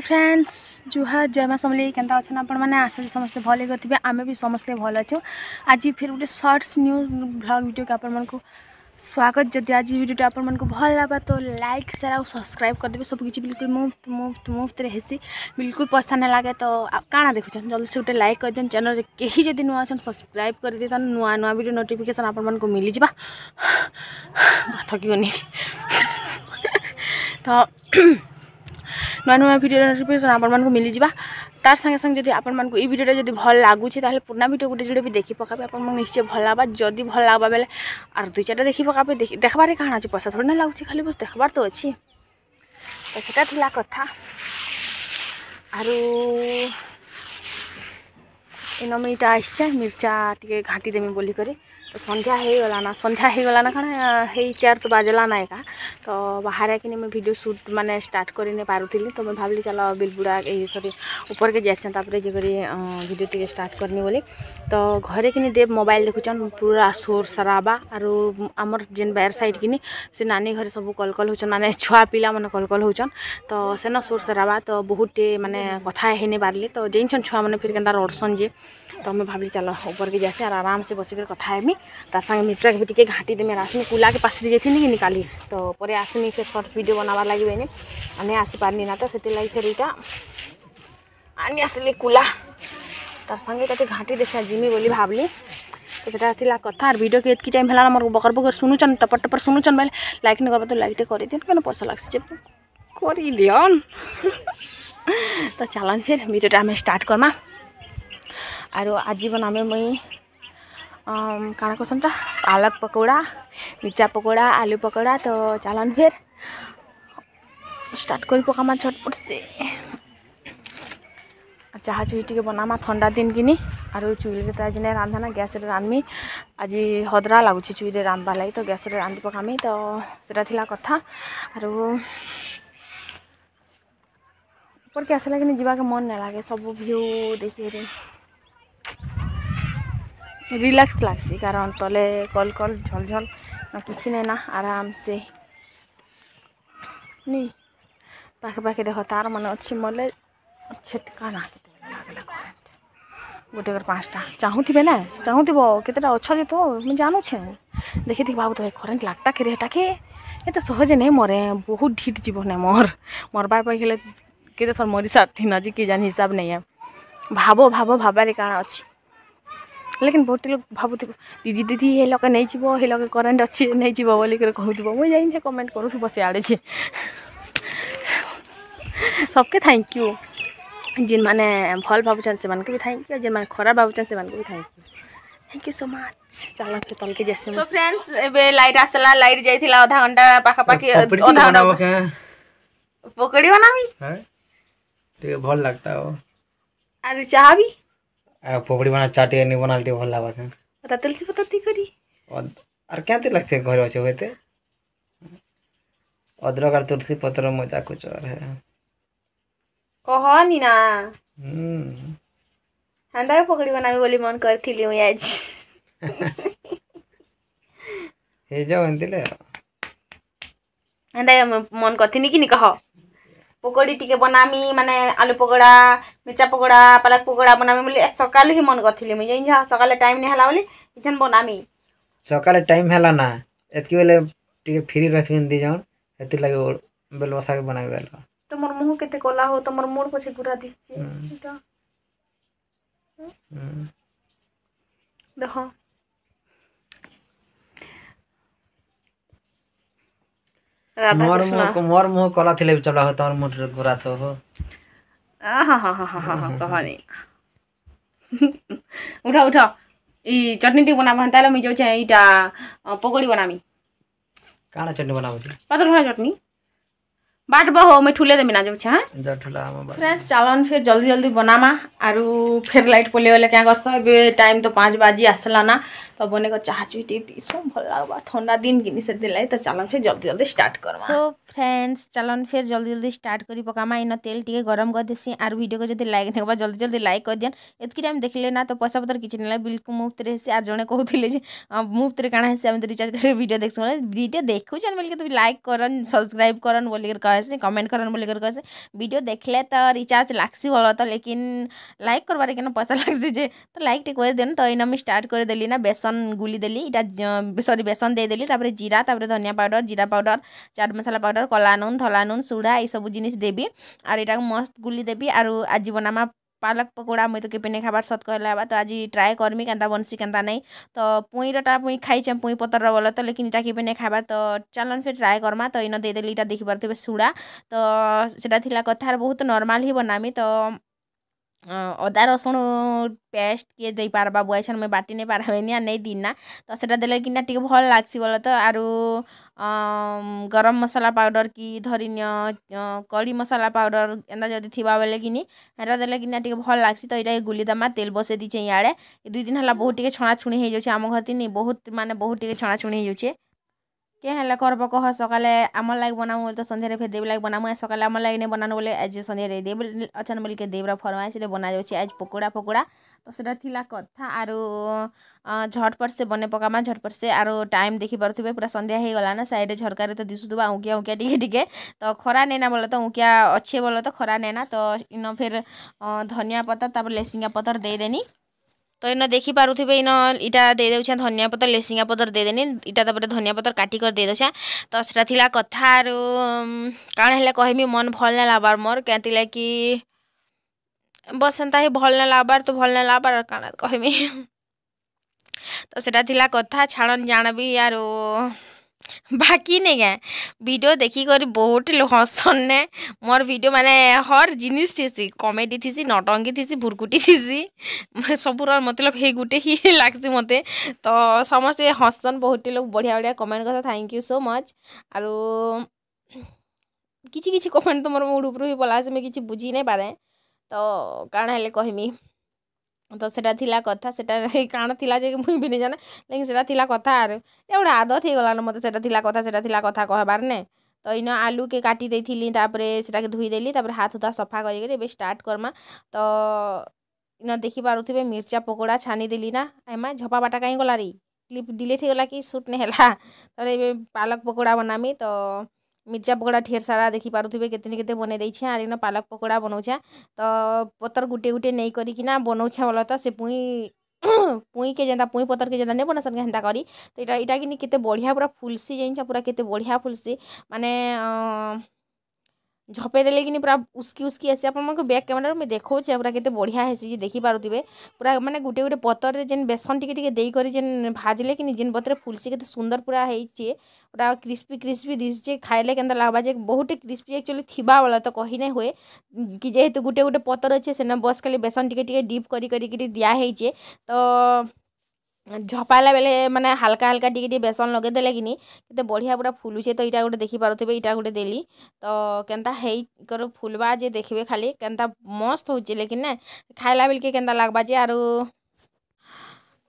Friends जुहार जय मा समले केन्ता अच्छन आपण माने आशा समस्ते भले करथिबे आमे भी समस्ते भल अच्छे आज फिर गोटे सर्ट्स न्यूज ब्लग भिड के आपण मानको स्वागत जदि आज वीडियो आपण भल लाबा तो लाइक शेयर और सब्सक्राइब कर देबे सब किछि बिल्कुल मुफ्त मुफ्त मुफ्त रे हेसी बिल्कुल पैसा ना लगे तो काना देखुछन जल्दी से गोटे लाइक कर देन चैनल के केही जदि नुवा छन सब्सक्राइब कर दिए तन नुवा नुवा वीडियो नोटिफिकेशन आपण मानको मिली तो নয় নয় ভিডিও নোটিফিকেশন আপনার মিলি যা তার সঙ্গে সঙ্গে যদি আপনার এই ভিডিওটা যদি ভাল লাগুছে তাহলে পুরোনা ভিডিও গোটে যদি দেখি পকাবে আপনার নিশ্চয়ই ভাল লাগবে যদি ভাল লাগবা বেলে আর দুই চারটা দেখি পকাবে দেখবারে কারণ আছে পয়সা থাকে না লাগুছে খালি বস দেখবার তো অছি তো সেটা লা কথা আর এনমিটা আসছে মির্চা টিকে ঘাঁটি দেবি বলি করে ସନ୍ଧ୍ୟା ହେଇଗଲାନା ସନ୍ଧ୍ୟା ହେଇଗଲାନା କାଣା ହେଇ ଚାର୍ ତ ବାଜଲାନା ଏକା ତ ବାହାରେ କିନି ମୁଇଁ ଭିଡ଼ିଓ ସୁଟ୍ ମାନେ ଷ୍ଟାର୍ଟ କରି ନେଇ ପାରୁଥିଲି ତ ମୁଇଁ ଭାବିଲି ଚାଲ ବିଲବୁଡ଼ା ଏଇ ସରି ଉପରକେ ଯାଇସେଁ ତାପରେ ଯେକରି ଭିଡ଼ିଓ ଟିକେ ଷ୍ଟାର୍ଟ କରିନି ବୋଲି ତ ଘରେ କିନି ଦେବ ମୋବାଇଲ୍ ଦେଖୁଛନ୍ ପୁରା ସୋର୍ ସରାବା ଆରୁ ଆମର ଯେନ୍ ବାହାର ସାଇଡ଼୍ କିନି ସେ ନାନୀ ଘରେ ସବୁ କଲ୍ କଲ୍ ହଉଛନ୍ ମାନେ ଛୁଆ ପିଲାମାନେ କଲ୍ କଲ୍ ହଉଛନ୍ ତ ସେନ ସୋର୍ ସରାବା ତ ବହୁତଟେ ମାନେ କଥା ହେଇ ନେଇ ପାରିଲି ତ ଯେଇଛନ୍ ଛୁଆମାନେ ଫିର୍ କେନ୍ତା ରଡ଼ସନ୍ ଯେ ତ ମୁଇଁ ଭାବିଲି ଚାଲ ଉପରକେ ଯାଇସେଁ ଆର୍ ଆରାମସେ ବସିକରି କଥା ହେମି त साङ्गे मित्राकि टिक घाँटी देमिरा आसु कु पासरी जाइन कि काली तपाईँले आसुनी फेरि सर्ट्स भिडियो बनाब्बा लाग आसपारि त सिक्किम फेरि यतासि कुला त सा घाँटी जिमि बो भावली कथा भिडियो के मखर पोखर सुनु टपर टपर सुनु छ मैले ल्याइक नाइकटे गरिदिनु किन पसलास लाग्छ गरिदि त चालन फेरि भिडियोटा स्टार गर्मा आर आजीवन मै काण कसन तो पालक पकौड़ा मिर्चा पकौड़ा आलू पकौड़ा तो चलन फिर स्टार्ट कर पकामा छटपट से चाह चुई टे बनामा थंडा दिन कि आर चुईल तो आज ना गैस रांधमी आज हदरा लगुच में रांधवा लगी तो गैस रांधी पकामी तो सीटा थी कथा आर ऊपर के आसला कि मन ना लगे सब भ्यू देखे রিল্যাক্স লাগছি কারণ তলে কল কল ঝলঝল না কিছু নেই না আরামসে নি পাখি পাখি দেখো তার মানে অছি মলে ছেটকা না গোটে করে পাঁচটা চাহুবে না চাহুব কেতটা অছ যে তো মুই জানুছে দেখে দেখি বাবু তো করেন্ট লাগতা কে এটাকে এত সহজে নেই মরে বহু ঢিট জীবনে মর মরবার পাই গেলে কেতে থর মরি সারথি না যে কি জানি হিসাব নেই ভাবো ভাবো ভাবারে কারণ অছি ଲେକିନ୍ ବହୁତ দিদি ଭାବୁଥିବ ଦିଦି ଦିଦି ହେ হে ନେଇଯିବ ହେ ଲୋକ କରେଣ୍ଟ ଅଛି ନେଇଯିବ ବୋଲିକରି କହୁଥିବ জানি ଯାଇନି কমেন্ট କମେଣ୍ଟ କରୁଥିବ আড়ে ସିଏ সবকে থ্যাংক ইউ মানে ভাল ভাবুছেন সে থ্যাংক ইউ মানে খারাপ ভাবুছেন সে thank you thank you so much চল তলকে যাই সো ফ্রেন্ডস এবে লাইট আসলা লাইট যাই আধা ঘন্টা পাখাপাখি আধা ঘন্টা পকড়ি বানাবি হ্যাঁ ভাল লাগতা আর চা ପୋପଡ଼ି ବନା ଚା ଟିକେ ନିବନା ଟିକେ ଭଲ ଲାଗ୍ବା କାଁ ଅଦା ତୁଲସୀ ପତ୍ର ଦେଇ କରି ଆର୍ କେନ୍ତି ଲାଗ୍ସି ଘରେ ଅଛ ଏତେ ଅଦରକ ଆର୍ ତୁଲସୀ ପତ୍ର ମଜା କରୁଛ କହନି ନା ହେନ୍ତା ପକୋଡ଼ି ବନାମି ବୋଲି ମନ କରିଥିଲି ମୁଇଁ ଆଜି ହେଇଯାଉ ହେନ୍ତିଲେ ହେନ୍ତା ମନ କରିଥିନି କି ନି କହ ପକୋଡ଼ି ଟିକେ ବନାମି ମାନେ ଆଲୁ ପକୋଡ଼ା ମିର୍ଚା ପକୋଡ଼ା ପାଲକ୍ ପକୋଡ଼ା ବନାମି ବୋଲି ସକାଳୁ ହିଁ ମନ୍ କରିଥିଲି ମୁଇଁ ଯାଇଛା ସକାଳେ ଟାଇମ୍ ନାଇଁ ହେଲା ବୋଲି ଇଛନ୍ ବନାମି ସକାଳେ ଟାଇମ୍ ହେଲା ନା ଏତ୍କି ବେଲେ ଟିକେ ଫ୍ରି ରହିସି ଏନ୍ତି ଜଣ୍ ସେଥିର୍ଲାଗି ବେଲ ବସାକେ ବନାମି ବେଲ ତମର ମୁହଁ କେତେ କଲା ହଉ ତମର ମୋର ପଛେ ଗୁରା ଦିଶଛି ଦେଖ मोर मुह मोर मुह कलाथिले चडा हो थो हो आ हा हा हा हा कहानी उठो उठो ई चटनी टि बना भन्ताले म जाउ छै ईटा पोगडी बनामी कान चटनी बनाबौ पतरो चटनी बाट बहो मिठु फेर लाइट पले वाला के टाइम त 5 बजी असलाना ପବନ ଚାହାଚୁଇ ଟିକେ ପିଇସୁଁ ଭଲ ଲାଗ୍ବା ଥଣ୍ଡା ଦିନ୍ କିନି ସେଥିର୍ଲାଗି ତ ଚାଲନ୍ ଫେର୍ ଜଲ୍ଦି ଜଲ୍ଦି ଷ୍ଟାର୍ଟ କର୍ମା ସୋ ଫ୍ରେଣ୍ଡସ୍ ଚାଲନ୍ ଫେର୍ ଜଲ୍ଦି ଜଲ୍ଦି ଷ୍ଟାର୍ଟ କରି ପକାମା ଇନ ତେଲ୍ ଟିକେ ଗରମ କରିଦେସି ଆର୍ ଭିଡ଼ିଓକୁ ଯଦି ଲାଇକ୍ ନେବା ଜଲ୍ଦି ଜଲ୍ଦି ଲାଇକ୍ କରିଦିଅନ୍ ଏତ୍କି ଟାଇମ୍ ଦେଖିଲେ ନା ତ ପଇସା ପତ୍ର କିଛି ନେଲା ବିଲ୍କୁଲ୍ ମୁଫ୍ତରେ ହେସି ଆର୍ ଜଣେ କହୁଥିଲେ ଯେ ମୁଫ୍ତରେ କାଣା ହେସି ଆମେ ତ ରିଚାର୍ଜ କରି ଭିଡ଼ିଓ ଦେଖସୁଁ ବେଲେ ଭିଡ଼ିଓ ଦେଖୁଛନ୍ ବୋଲିକି ତୁମେ ଲାଇକ୍ କରନ୍ ସବସ୍କ୍ରାଇବ୍ କରନ୍ ବୋଲିକରି କହେସି କମେଣ୍ଟ କରନ୍ ବୋଲିକରି କହେସି ଭିଡ଼ିଓ ଦେଖିଲେ ତ ରିଚାର୍ଜ ଲାଗ୍ସି ଭଲ ତ ଲେକିନ୍ ଲାଇକ୍ କର୍ବାରେ କେନ ପଇସା ଲାଗ୍ସି ଯେ ତ ଲାଇକ୍ ଟିକେ କରିଦେନ୍ ତ ଇନ ମୁଇଁ ଷ୍ଟାର୍ଟ କରିଦେଲି ନା ବେସନ ବେସନ ଗୁଲିଦେଲି ଏଇଟା ସରି ବେସନ ଦେଇଦେଲି ତାପରେ ଜିରା ତାପରେ ଧନିଆ ପାଉଡ଼ର ଜିରା ପାଉଡ଼ର ଚାଟ୍ ମସଲା ପାଉଡ଼ର କଲା ନୁନ୍ ଧଲା ନୁନ୍ ସୁଡ଼ା ଏଇସବୁ ଜିନିଷ ଦେବି ଆର୍ ଏଇଟାକୁ ମସ୍ତ ଗୁଲି ଦେବି ଆରୁ ଆଜି ବନାମା ପାଲକ ପକୋଡ଼ା ମୁଇଁ ତ କେବେ ନାଇଁ ଖାଇବାର୍ ସତ୍ କହିଲେ ହେବା ତ ଆଜି ଟ୍ରାଏ କରମି କେନ୍ତା ବନସି କେନ୍ତା ନାଇଁ ତ ପୁଇଁରଟା ମୁଇଁ ଖାଇଛେଁ ପୁଇଁ ପତରର ବଲ ତ ଲେକିନ୍ ଇଟା କେବେ ନାଇଁ ଖାଇବାର୍ ତ ଚାଲନ୍ ଫେର୍ ଟ୍ରାଏ କର୍ମା ତ ଇନ ଦେଇଦେଲି ଇଟା ଦେଖିପାରୁଥିବେ ସୁଡ଼ା ତ ସେଟା ଥିଲା କଥାର ବହୁତ ନର୍ମାଲ୍ ହିଁ ବନାମି ତ ଅଦା ରସୁଣ ପେଷ୍ଟ କିଏ ଦେଇପାର୍ବା ବୁଆଇଛନ୍ ମୁଇଁ ବାଟି ନେଇ ପାରବେନି ଆର୍ ନେଇ ଦିନା ତ ସେଟା ଦେଲେ କିନା ଟିକେ ଭଲ୍ ଲାଗ୍ସି ବୋଲେ ତ ଆରୁ ଗରମ ମସଲା ପାଉଡ଼ର୍ କି ଧରିନିଅ କଡ଼ି ମସଲା ପାଉଡ଼ର୍ ଏନ୍ତା ଯଦି ଥିବା ବେଲେ କିନି ହେଟା ଦେଲେ କିନା ଟିକେ ଭଲ୍ ଲାଗ୍ସି ତ ଇଟା ଗୁଲିଦମା ତେଲ୍ ବସେଇ ଦେଇଛେଁ ଇଆଡ଼େ ଦୁଇ ଦିନ ହେଲା ବହୁତ ଟିକେ ଛଣା ଛୁଣି ହେଇଯାଉଛେ ଆମ ଘରତିନି ବହୁତ ମାନେ ବହୁତ ଟିକେ ଛଣା ଛୁଣି ହେଇଯାଉଛେ কে ହେଲେ କରବ କହ ସକାଳେ ଆମର ଲାଗି ବନାମୁ ବୋଲେ ତ ସନ୍ଧ୍ୟାରେ ଫେର୍ ଦେବି ଲାଗି ବନାମୁ ସକାଳେ ଆମର ଲାଗି ନେଇ ବନାନୁ ବୋଲେ ଆଜି ସନ୍ଧ୍ୟାରେ ଦେବ ଅଛନ୍ ବୋଲିକେ ଦେବର ଫରମାଇସରେ ବନାଯାଉଛି ଆଜି ପକୋଡ଼ା ଫକୋଡ଼ା ତ ସେଟା ଥିଲା କଥା ଆରୁ ଝଟପଟ ସେ ବନେ ପକାମା ଝଟପଟ ସେ ଆରୁ ଟାଇମ୍ ଦେଖିପାରୁଥିବେ ପୁରା ସନ୍ଧ୍ୟା ହେଇଗଲା ନା ସାଇଡ଼୍ରେ ଝରକାରେ ତ ଦିଶୁଥିବା ଉଁକିଆ ଉଁକିଆ ଟିକେ ଟିକେ ତ ଖରା ନେନା ବୋଲେ ତ ଉଁକିଆ ଅଛେ ବୋଲେ ତ ଖରା ନେନା ତ ଇନ ଫେର୍ ଧନିଆ ପତର ତାପରେ ଲେସିଙ୍ଗା ପତର ଦେଇଦେନି তো এন দেখিপারে ইন ইটা দিয়ে দেছা ধনিয়া পতর লেসিঙ্গা পতর দিয়েদেনি ইটা তাপরে ধনিয়া পতর কাটি করে দিয়ে দেছা তো সেটা লা কথা আর কারণ হলে কহমি মন ভাল না লাগবার মোর কেতি লাগি বস সেটা হি ভাল না লাগবার তো ভাল না লাগবার আর কাণ কহমি তো সেটা লা কথা ছাড়ন জানবি আর বাকি নেগে ভিডিঅ' দেখি কৰি বহুত নে মোৰ ভিডিঅ' মানে হৰ জিনিছ থিছে কমেডি থিছে নটংগী থিছে ভুৰকুটি থিছে চবৰ মতলব সেই গোটেই লাগিছে মতে তো সমস্তে হচন বহুত লোক বঢ়িয়া বঢ়িয়া কমেণ্ট কৰা থেংক ইউ চ' মছ আৰু কিছু কিছু কমেণ্ট তোমাৰ মোৰ উপৰি পলাইছে মই কিছু বুজি নাই পাৰে তো কাৰণ হ'লে কহিমি ତ ସେଟା ଥିଲା କଥା ସେଟା କାଣା ଥିଲା ଯେ ମୁଇଁ ବି ନେଇ ଜାନେ ଲେକିନ୍ ସେଟା ଥିଲା କଥା ଆରୁ ଏ ଗୋଟେ ଆଦତ ହେଇଗଲାନ ମତେ ସେଟା ଥିଲା କଥା ସେଟା ଥିଲା କଥା କହେବାର୍ ନେ ତ ଇନ ଆଲୁକେ କାଟି ଦେଇଥିଲି ତାପରେ ସେଟାକେ ଧୁଇଦେଲି ତାପରେ ହାତ ହୁତା ସଫା କରିକିରି ଏବେ ଷ୍ଟାର୍ଟ କର୍ମା ତ ଇନ ଦେଖିପାରୁଥିବେ ମିର୍ଚା ପକୋଡ଼ା ଛାନିଦେଲି ନା ଏମା ଝପା ବାଟା କାହିଁ ଗଲାରି କ୍ଲିପ୍ ଡିଲେଟ୍ ହେଇଗଲା କି ସୁଟ୍ ନାଇଁ ହେଲା ତ ଏବେ ପାଲକ୍ ପକୋଡ଼ା ବନାମି ତ ମିର୍ଚା ପକୋଡ଼ା ଢେର ସାରା ଦେଖିପାରୁଥିବେ କେତେ କେତେ ବନେଇ ଦେଇଛେ ଆର୍ ଇନ ପାଲକ୍ ପକୋଡ଼ା ବନଉଛେଁ ତ ପତର୍ ଗୁଟେ ଗୁଟେ ନେଇ କରିକିନା ବନଉଛେଁ ବୋଲେ ତ ସେ ପୁଇଁ ପୁଇଁକେ ଯେନ୍ତା ପୁଇଁ ପତର୍କେ ଯେନ୍ତା ନେଇ ବନାସନ୍ ହେନ୍ତା କରି ତ ଇଟା ଇଟାକିନି କେତେ ବଢ଼ିଆ ପୁରା ଫୁଲ୍ସି ଜାଣିଛ ପୁରା କେତେ ବଢ଼ିଆ ଫୁଲ୍ସି ମାନେ झपेदेले कि पूरा उसकी उसकी आसी आपको बैक क्यामेरा मुझे देखा पूरा के बढ़िया है देखी पारे पूरा मैंने गोटे गोटे पतर जेन बेसन टी देकर जेन भाजले कि जेन पतर फुलसी के सुंदर पूरा है पूरा क्रिस्पी क्रिस्पी दिशुचे खाइले के लगवा जे बहुत क्रिस्पी एक्चुअली थी वाला तो कही ना हुए कि जेहेतु गुटे गोटे पतर अच्छे से बस खाली बेसन टी डिप कर दिया तो ঝপাইলা বেলে মানে হালকা হালকা টিকে টিকে বেসন লগাই দেলে কিনি କେତେ ବଢ଼ିଆ ପୁରା ଫୁଲୁଛେ ତ ଇଟା ଗୋଟେ ଦେଖିପାରୁଥିବେ ଇଟା ଗୋଟେ ଦେଲି ତ କେନ୍ତା ହେଇକର ଫୁଲବା ଯେ ଦେଖିବେ ଖାଲି କେନ୍ତା ମସ୍ତ ହଉଛେ ଲେକିନ୍ ନା ଖାଇଲା ବେଲ୍କେ କେନ୍ତା ଲାଗ୍ବା ଯେ ଆରୁ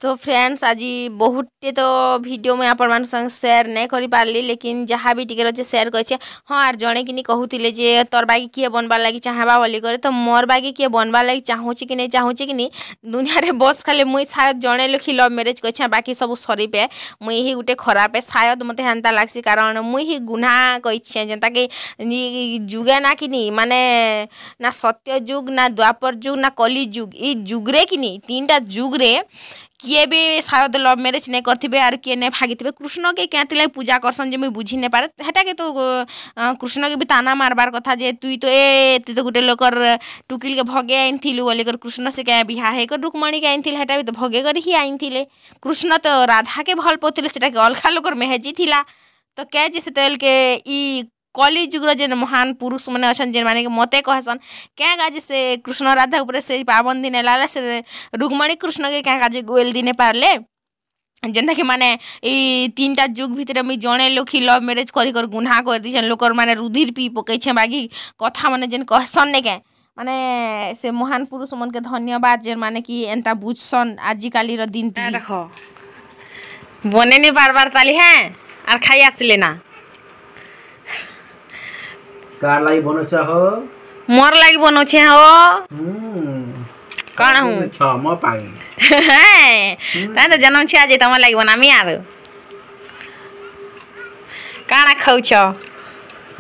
तो फ्रेंड्स आज बहुत तो भिड मुझे आपण संग सेयार नहीं करी लेकिन जहाँ भी टी रही सेयार करे हाँ आर जड़े कि कहते तोर बागी किए बनबार लगी चाहबा बोली करे तो मोर बागी किए बनबार लगी चाहूँगी कि नहीं चाहूँगी कि नहीं दुनिया में बस खाली मुई सायद जड़े लखी लव मेरेज कर बाकी सब सरी पे मुई ही गोटे खराब शायद मत हेन्ता लग्सी कारण मुई ही गुना कहे जेनता कि जुगे ना कि माने ना सत्य जुग ना द्वापर जुग ना कली जुग इ कि तीन टा जुग्रे किए भी शायद लव मेरेज नहीं करेंगे आर किए नहीं भागी थे कृष्ण के क्या लगे पूजा करसन जो मुझे बुझी नहीं पारे हेटा के तो कृष्ण के भी ताना मारबार कथा जे तु तो ए तु तो गोटे लोकर टुकिल के भगे आइन थिलु कर कृष्ण से क्या बिहा है कर रुक्मणी के आइन थिल हेटा भी तो भगे कर ही आइन थिले कृष्ण तो राधा के भल पाते अलखा लोकर मेहजी थी तो क्या जे सेतेल के କଲି ଯୁଗର ଯେନ୍ ମହାନ ପୁରୁଷମାନେ ଅଛନ୍ ଯେନ୍ମାନେ କି ମୋତେ କହେସନ୍ କାଁ କାଜି ସେ କୃଷ୍ଣ ରାଧା ଉପରେ ସେ ପାବନ ଦିନ ହେଲା ସେ ରୁକ୍ମଣୀ କୃଷ୍ଣକେ କାଁ କାଜି ଗୋଏଲ ଦିନେ ପାରଲେ ଯେନ୍ଟାକି ମାନେ ଏଇ ତିନିଟା ଯୁଗ ଭିତରେ ମୁଇଁ ଜଣେ ଲୋକ ହିଁ ଲଭ୍ ମ୍ୟାରେଜ୍ କରି କରି ଗୁନ୍ହା କରିଦେଇଛେନ୍ ଲୋକର ମାନେ ରୁଧିର ପିଇ ପକେଇଛେଁ ବାକି କଥା ମାନେ ଯେନ୍ କହେସନ୍ ନେ କାଏଁ ମାନେ ସେ ମହାନ ପୁରୁଷ ମନକେ ଧନ୍ୟବାଦ ଯେନ୍ମାନେ କି ଏନ୍ତା ବୁଝସନ୍ ଆଜିକାଲିର ଦିନ ଦେଖ ବନେଇ ନି ପାରବାର ତାଲି ହେଁ ଆର୍ ଖାଇ ଆସିଲେ ନା कार लागि बनाउँछ हो मोर लागि बनाउँछ हो हम्म। कण हुँ छ म पाइ तै त तो जन्म छ आज तम लागि बनामी आर काणा खाउछ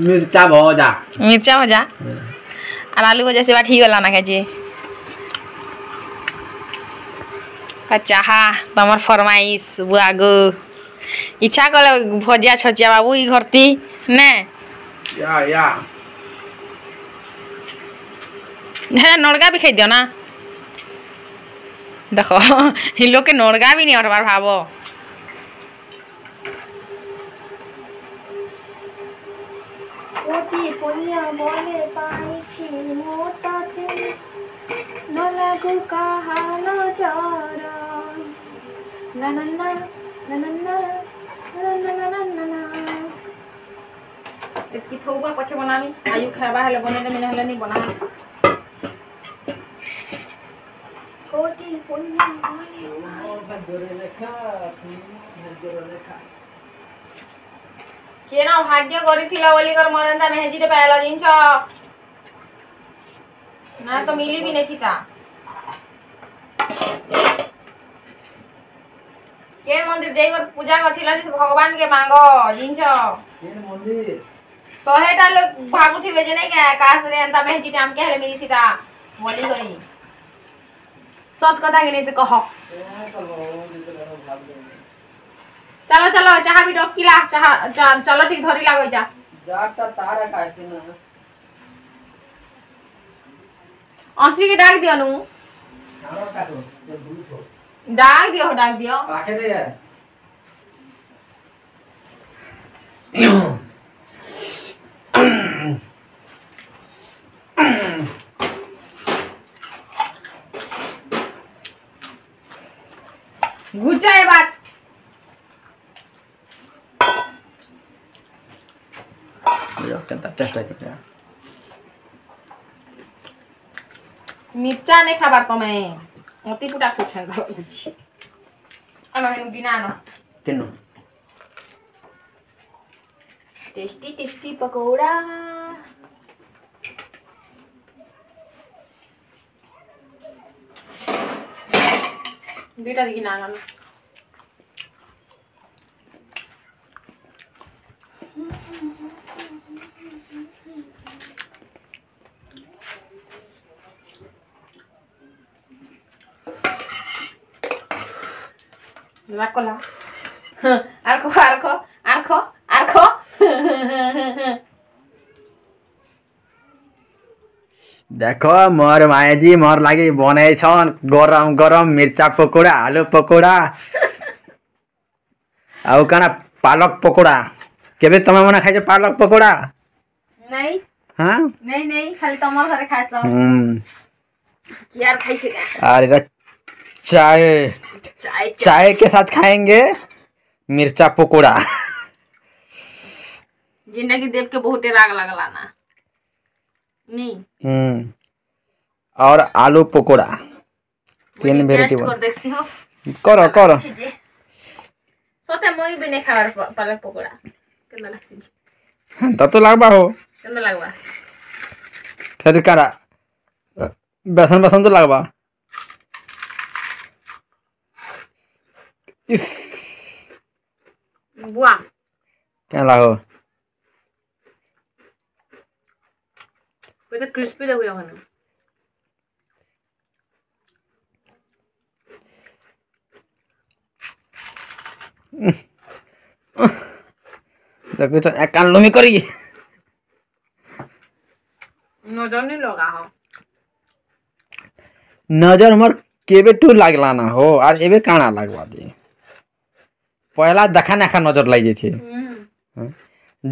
मिर्चा भजा मिर्चा भजा আর আলু ভজা সেবা ঠিক গলা না খাইছে আর চাহা তোমার ফরমাইশ বুয়াগো ইচ্ছা কলে ভজিয়া ছচিয়া বাবু ই ঘরতি নে ইয়া ইয়া है नड़गा भी खाई दियो ना देखो इन लोग के नड़गा भी नहीं और बार भावो কোটি পুণ্য মনে পাইছি মোতাতে নলাগু কাহাল জ্বর না না না না না না না না না না না কি থৌবা পছে বনামি আয়ু খাবা হলে বনাইলে মিনা হলে নি বনা भाग्य कर मेहजी पाइल जिन ना तो मिली भी नहीं था के मंदिर जे कर पूजा करथिला जे भगवान के मांगो जिंछ के मंदिर सहेटा लोग भागु थी बेजे नै का कास रे अंत में टाइम के हले मिली सीता बोली गई সৎ কথা কিনেছে কহ চলো চলো চাহা বিটো কিলা চাহা চলো ঠিক ধরি লাগো যা যাটা তারা কাটে না অংশী কে ডাক দিও নু ডাক দিও ডাক দিও কাটে দে করতাম চেষ্টা করতাম মির্চা নে খাবার তমে অতি পুটা করছেন ভালো বুঝছি আনো হেনু গিনা আনো কেন টেস্টি টেস্টি পকোড়া দুইটা দিকে না আনো রাগ করলাম আর খো আর দেখো মোর মায়াজি মোর লাগে বনাইছন গরম গরম মির্চা পকোড়া আলু পকোড়া ଆଉ କାଣା পালক ପକୋଡ଼ା କେବେ ତମେ মনে ଖାଇଛ পালক ପକୋଡ଼ା হ্যাঁ ହଁ ନାଇଁ ଆରେ चाय चाय के साथ खाएंगे मिर्चा पकोड़ा जिंदगी देख के बहुत राग लगलाना नहीं हम्म और आलू पकोड़ा तीन वेराइटी बन करो करो सोते मई भी नहीं खावर पालक पकोड़ा तो लगवा हो केना लागबा फिर करा बेसन बेसन तो लगवा Buah. क्या লাগো এটা ক্রিস্পি দেখো ওখানে দেখো তো একান লমি করি নজর নি লগা হ নজর মোর কেবে টু লাগলা না হো আর এবে কানা লাগবা দিয়ে পয়লা দেখা না একা নজর লাগি যাইছে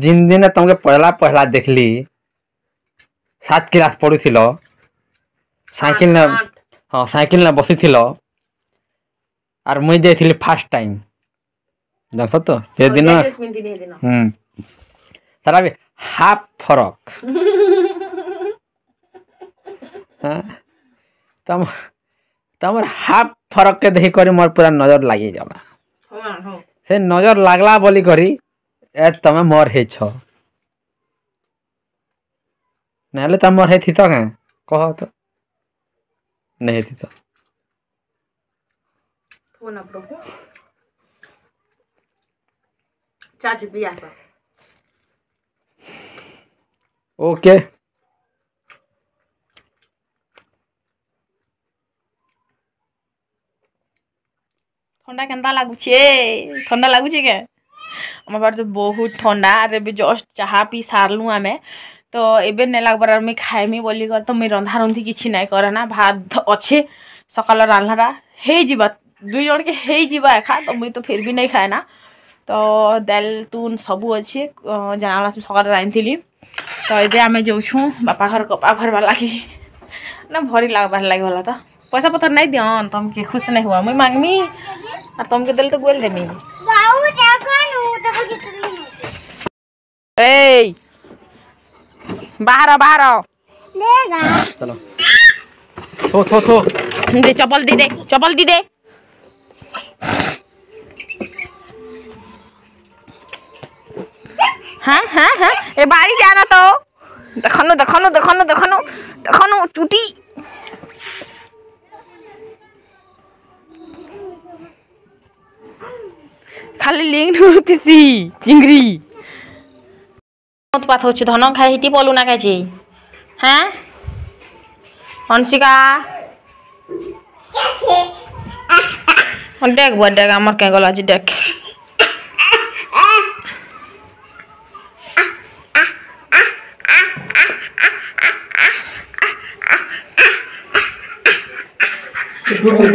জিন দিনে তোমাকে পয়লা পয়লা দেখলি সাত ক্লাস পড়ুছিল সাইকেল না হ্যাঁ সাইকেল না বসিছিল আর মুই যাইছিলি ফার্স্ট টাইম জানছ তো সেদিন হুম তারা হাফ ফরক তোমার হাফ ফরককে দেখি করে মোর পুরা নজর লাগিয়ে যাবা से नजर लगला बोली करी ए मर हे छ नहले त मर हे थी त कह तो नहीं हे थी ओके okay. ଥଣ୍ଡା କେନ୍ତା ଲାଗୁଛେ ଥଣ୍ଡା ଲାଗୁଛେ କେ ଆମ ପାଖରେ ତ ବହୁତ ଥଣ୍ଡା ଆର୍ ଏବେ ଜଷ୍ଟ ଚାହା ପିଇ ସାରିଲୁ ଆମେ ତ ଏବେ ନାଇଁ ଲାଗ୍ବାର ମୁଇଁ ଖାଇମି ବୋଲିକରି ତ ମୁଇଁ ରନ୍ଧା ରନ୍ଧି କିଛି ନାଇଁ କରେ ନା ଭାତ ଅଛେ ସକାଳ ରାନ୍ଧାଟା ହେଇଯିବା ଦୁଇ ଜଣକେ ହେଇଯିବା ଏକା ତ ମୁଇଁ ତ ଫିର୍ ବି ନାଇଁ ଖାଏ ନା ତ ଦାଲ୍ ତୁନ୍ ସବୁ ଅଛେ ଜାଣା ସକାଳେ ରାନ୍ଧିଥିଲି ତ ଏବେ ଆମେ ଯାଉଛୁଁ ବାପା ଘର କପା ଘରବାର୍ ଲାଗି ନା ଭରି ଲାଗ୍ବାର୍ ଲାଗିଗଲା ତ पैसा पत्थर नहीं दियन तुमके खुश नहीं हुआ मुई मांगमी और तुमके दिल तो गोल देमी ए बाहर बाहर चलो थो थो थो दे चप्पल दे दे चप्पल दे दे हाँ हाँ हाँ ए बाड़ी जाना तो देखो देखो देखो देखो देखो चुटी খালি লিঙ্ক ঢুকতেছি চিংড়ি উৎপাত হচ্ছে ধন খাই হিটি বলো না খাইছি হ্যাঁ অনশিকা দেখ দেখ আমার কেন গলা আছে দেখ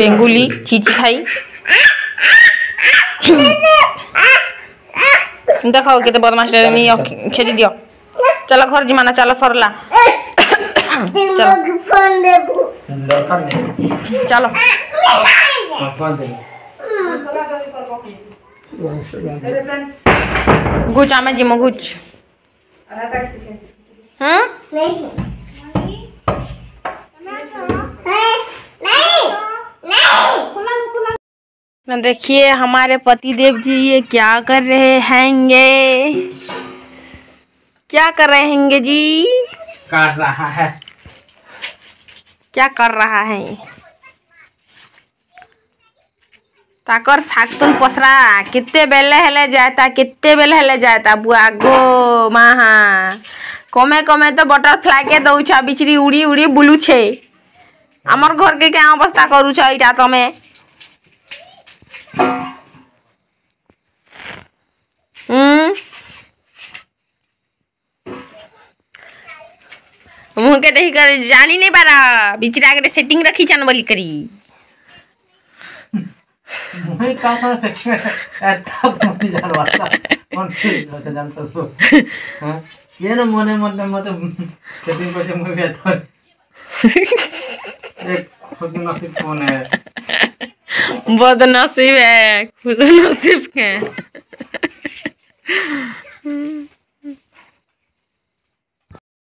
বেঙ্গুলি চিচি খাই ଦେଖାଅ କେତେ ବଦମାସଟା ନିଅ ଖେଜି ଦିଅ ଚାଲ ଘର ଯିମା ନା ଚାଲ ସରିଲା ଚାଲ ଘୁଚ ଆମେ ଯିମୁ ଘୁଚ ହୁଁ देखिए हमारे पति देव जी ये क्या कर रहे हैंगे क्या कर रहे हैंगे जी कर रहा है क्या कर रहा है ताकर सागतुन पसरा कितने बेले हेले जाता कितने बेले हेले जाता बुआ गो माहा कमे कमे तो बटरफ्लाई के दौछ बिचरी उड़ी उड़ी बुलू छे आमर घर के क्या अवस्था करूछ इटा तमें उनके देख कर जानी नहीं पा पारा बिचरा आगे सेटिंग रखी चान बोली करी मुई का सा सेक्शन ऐसा मुई जानवाता मन से जान ससु हां ये ना मने मने मत सेटिंग पर पे से आता है एक खुद नसीब कौन है बहुत नसीब है खुद नसीब है